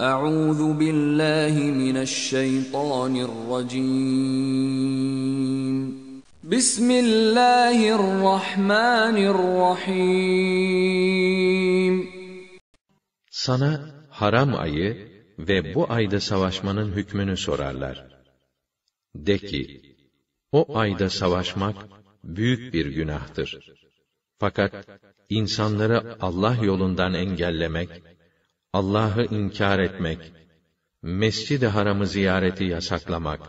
Euzu billahi mineşşeytanirracim. Bismillahirrahmanirrahim. Sana haram ayı ve bu ayda savaşmanın hükmünü sorarlar. De ki, o ayda savaşmak büyük bir günahtır. Fakat insanları Allah yolundan engellemek, Allah'ı inkar etmek, Mescid-i Haram'ı ziyareti yasaklamak,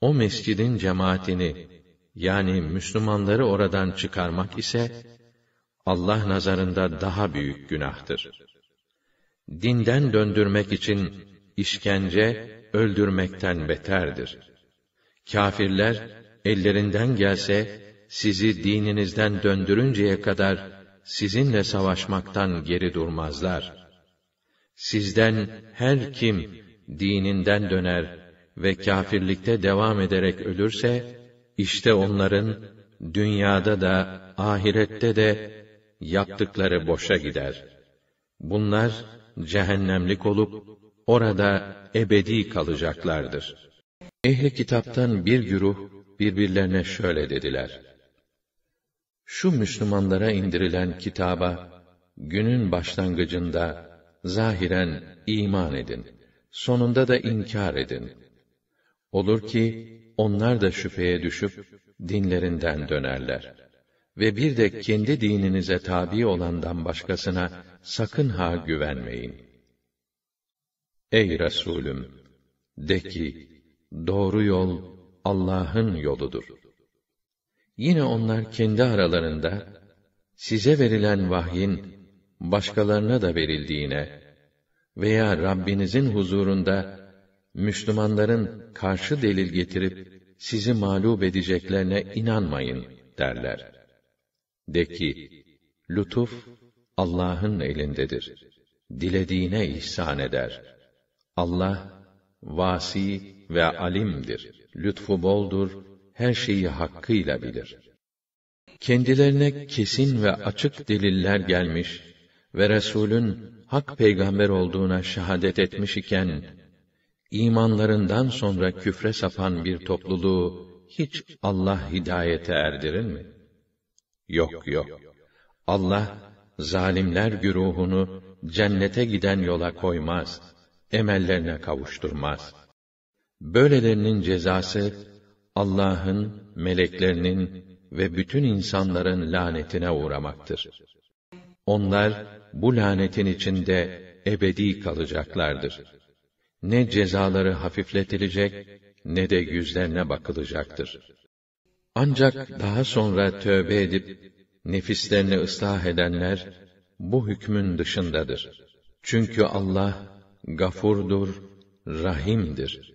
o mescidin cemaatini yani Müslümanları oradan çıkarmak ise Allah nazarında daha büyük günahtır. Dinden döndürmek için işkence öldürmekten beterdir. Kafirler ellerinden gelse sizi dininizden döndürünceye kadar sizinle savaşmaktan geri durmazlar. Sizden her kim dininden döner ve kâfirlikte devam ederek ölürse, işte onların dünyada da ahirette de yaptıkları boşa gider. Bunlar cehennemlik olup orada ebedi kalacaklardır. Ehli kitaptan bir güruh birbirlerine şöyle dediler: Şu Müslümanlara indirilen kitaba günün başlangıcında zahiren iman edin. Sonunda da inkar edin. Olur ki onlar da şüpheye düşüp dinlerinden dönerler. Ve bir de kendi dininize tabi olandan başkasına sakın ha güvenmeyin. Ey Resulüm! De ki, doğru yol Allah'ın yoludur. Yine onlar kendi aralarında, size verilen vahyin başkalarına da verildiğine veya Rabbinizin huzurunda Müslümanların karşı delil getirip sizi mağlup edeceklerine inanmayın derler. De ki, lütuf Allah'ın elindedir. Dilediğine ihsan eder. Allah vasi ve alimdir. Lütfu boldur, her şeyi hakkıyla bilir. Kendilerine kesin ve açık deliller gelmiş ve Resul'ün hak peygamber olduğuna şahadet etmiş iken, imanlarından sonra küfre sapan bir topluluğu hiç Allah hidayete erdirir mi? Yok yok. Allah zalimler güruhunu cennete giden yola koymaz, emellerine kavuşturmaz. Böylelerinin cezası Allah'ın, meleklerinin ve bütün insanların lanetine uğramaktır. Onlar bu lanetin içinde ebedi kalacaklardır. Ne cezaları hafifletilecek ne de yüzlerine bakılacaktır. Ancak daha sonra tövbe edip nefislerini ıslah edenler bu hükmün dışındadır. Çünkü Allah gafurdur, rahimdir.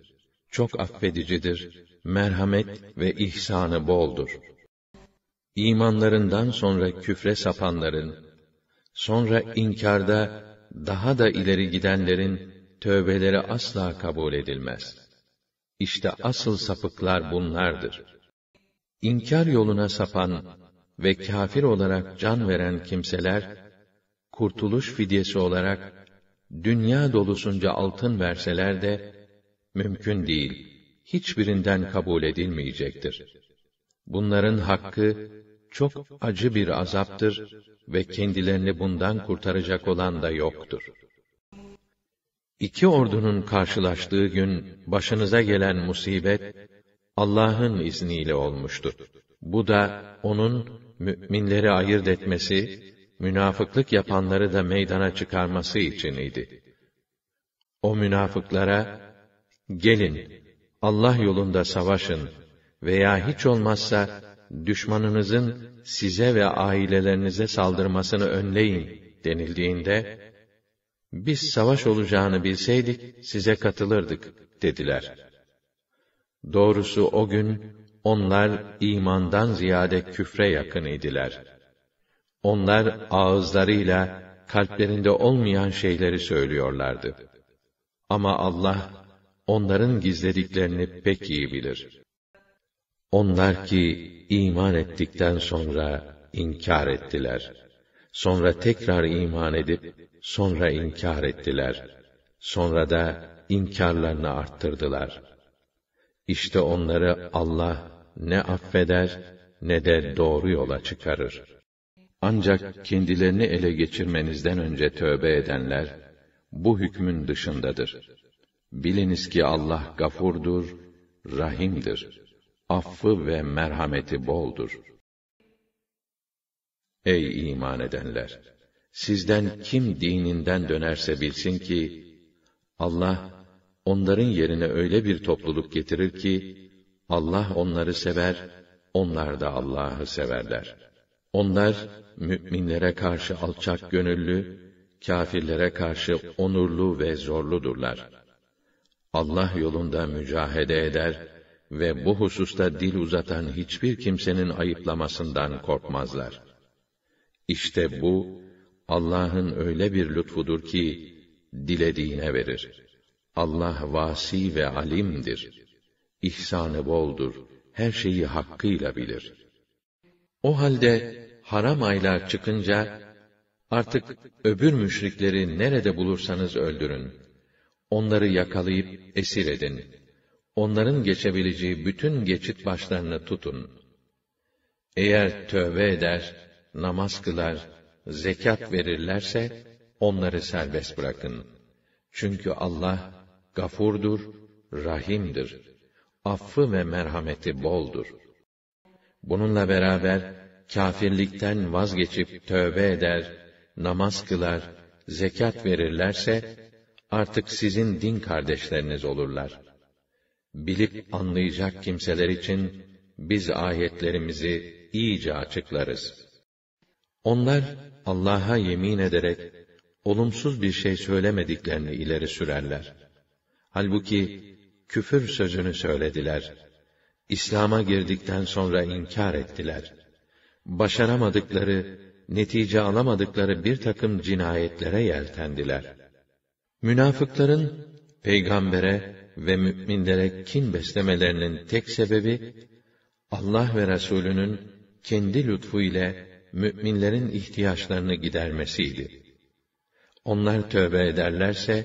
Çok affedicidir, merhamet ve ihsanı boldur. İmanlarından sonra küfre sapanların Sonra inkarda daha da ileri gidenlerin tövbeleri asla kabul edilmez. İşte asıl sapıklar bunlardır. İnkar yoluna sapan ve kafir olarak can veren kimseler kurtuluş fidyesi olarak dünya dolusunca altın verseler de mümkün değil. Hiçbirinden kabul edilmeyecektir. Bunların hakkı çok acı bir azaptır ve kendilerini bundan kurtaracak olan da yoktur. İki ordunun karşılaştığı gün başınıza gelen musibet Allah'ın izniyle olmuştur. Bu da onun müminleri ayırt etmesi, münafıklık yapanları da meydana çıkarması için idi. O münafıklara gelin Allah yolunda savaşın veya hiç olmazsa düşmanınızın size ve ailelerinize saldırmasını önleyin denildiğinde, biz savaş olacağını bilseydik size katılırdık dediler. Doğrusu o gün onlar imandan ziyade küfre yakın idiler. Onlar ağızlarıyla kalplerinde olmayan şeyleri söylüyorlardı. Ama Allah onların gizlediklerini pek iyi bilir. Onlar ki iman ettikten sonra inkar ettiler. Sonra tekrar iman edip sonra inkar ettiler. Sonra da inkarlarını arttırdılar. İşte onları Allah ne affeder ne de doğru yola çıkarır. Ancak kendilerini ele geçirmenizden önce tövbe edenler bu hükmün dışındadır. Biliniz ki Allah gafurdur, rahimdir.'' affı ve merhameti boldur. Ey iman edenler! Sizden kim dininden dönerse bilsin ki, Allah, onların yerine öyle bir topluluk getirir ki, Allah onları sever, onlar da Allah'ı severler. Onlar, müminlere karşı alçak gönüllü, kâfirlere karşı onurlu ve zorludurlar. Allah yolunda mücahede eder, ve bu hususta dil uzatan hiçbir kimsenin ayıplamasından korkmazlar. İşte bu Allah'ın öyle bir lütfudur ki dilediğine verir. Allah vasi ve alimdir. İhsanı boldur. Her şeyi hakkıyla bilir. O halde haram aylar çıkınca artık öbür müşrikleri nerede bulursanız öldürün. Onları yakalayıp esir edin.'' onların geçebileceği bütün geçit başlarını tutun. Eğer tövbe eder, namaz kılar, zekat verirlerse, onları serbest bırakın. Çünkü Allah, gafurdur, rahimdir. Affı ve merhameti boldur. Bununla beraber, kâfirlikten vazgeçip tövbe eder, namaz kılar, zekat verirlerse, artık sizin din kardeşleriniz olurlar.'' bilip anlayacak kimseler için biz ayetlerimizi iyice açıklarız. Onlar Allah'a yemin ederek olumsuz bir şey söylemediklerini ileri sürerler. Halbuki küfür sözünü söylediler. İslam'a girdikten sonra inkar ettiler. Başaramadıkları, netice alamadıkları bir takım cinayetlere yeltendiler. Münafıkların peygambere ve müminlere kin beslemelerinin tek sebebi Allah ve Resulü'nün kendi lütfu ile müminlerin ihtiyaçlarını gidermesiydi. Onlar tövbe ederlerse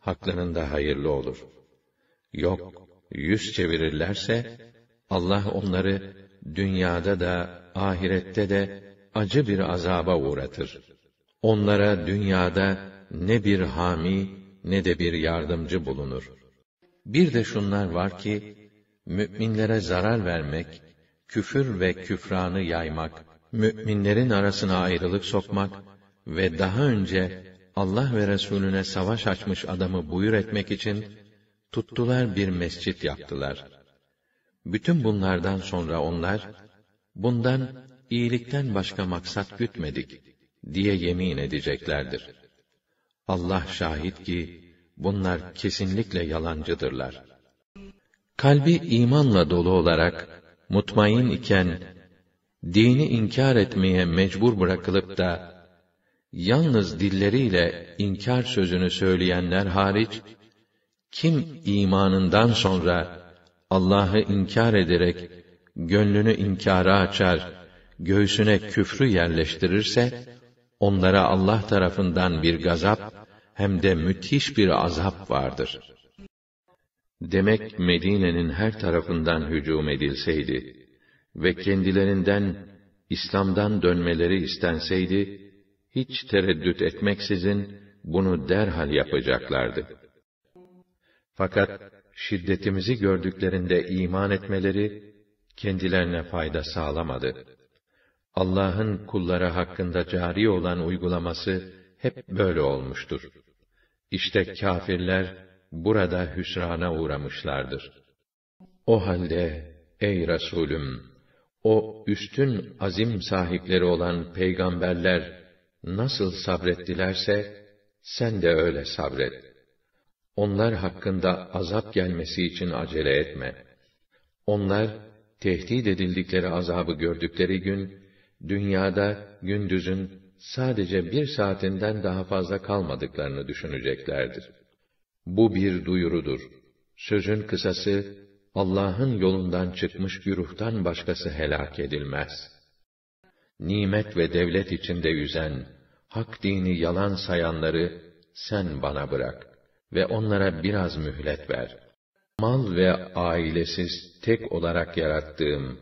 haklarının da hayırlı olur. Yok, yüz çevirirlerse Allah onları dünyada da ahirette de acı bir azaba uğratır. Onlara dünyada ne bir hami ne de bir yardımcı bulunur. Bir de şunlar var ki, müminlere zarar vermek, küfür ve küfranı yaymak, müminlerin arasına ayrılık sokmak ve daha önce Allah ve Resulüne savaş açmış adamı buyur etmek için tuttular bir mescit yaptılar. Bütün bunlardan sonra onlar, bundan iyilikten başka maksat gütmedik diye yemin edeceklerdir.'' Allah şahit ki bunlar kesinlikle yalancıdırlar. Kalbi imanla dolu olarak mutmain iken dini inkar etmeye mecbur bırakılıp da yalnız dilleriyle inkar sözünü söyleyenler hariç kim imanından sonra Allah'ı inkar ederek gönlünü inkara açar, göğsüne küfrü yerleştirirse onlara Allah tarafından bir gazap hem de müthiş bir azap vardır. Demek Medine'nin her tarafından hücum edilseydi ve kendilerinden İslam'dan dönmeleri istenseydi, hiç tereddüt etmeksizin bunu derhal yapacaklardı. Fakat şiddetimizi gördüklerinde iman etmeleri kendilerine fayda sağlamadı. Allah'ın kullara hakkında cari olan uygulaması hep böyle olmuştur. İşte kafirler burada hüsrana uğramışlardır. O halde ey Resulüm, o üstün azim sahipleri olan peygamberler nasıl sabrettilerse sen de öyle sabret. Onlar hakkında azap gelmesi için acele etme. Onlar tehdit edildikleri azabı gördükleri gün dünyada gündüzün sadece bir saatinden daha fazla kalmadıklarını düşüneceklerdir. Bu bir duyurudur. Sözün kısası, Allah'ın yolundan çıkmış bir başkası helak edilmez. Nimet ve devlet içinde yüzen, hak dini yalan sayanları sen bana bırak ve onlara biraz mühlet ver. Mal ve ailesiz tek olarak yarattığım,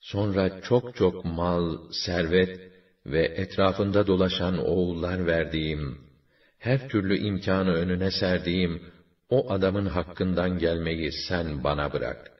sonra çok çok mal, servet ve etrafında dolaşan oğullar verdiğim, her türlü imkanı önüne serdiğim o adamın hakkından gelmeyi sen bana bırak.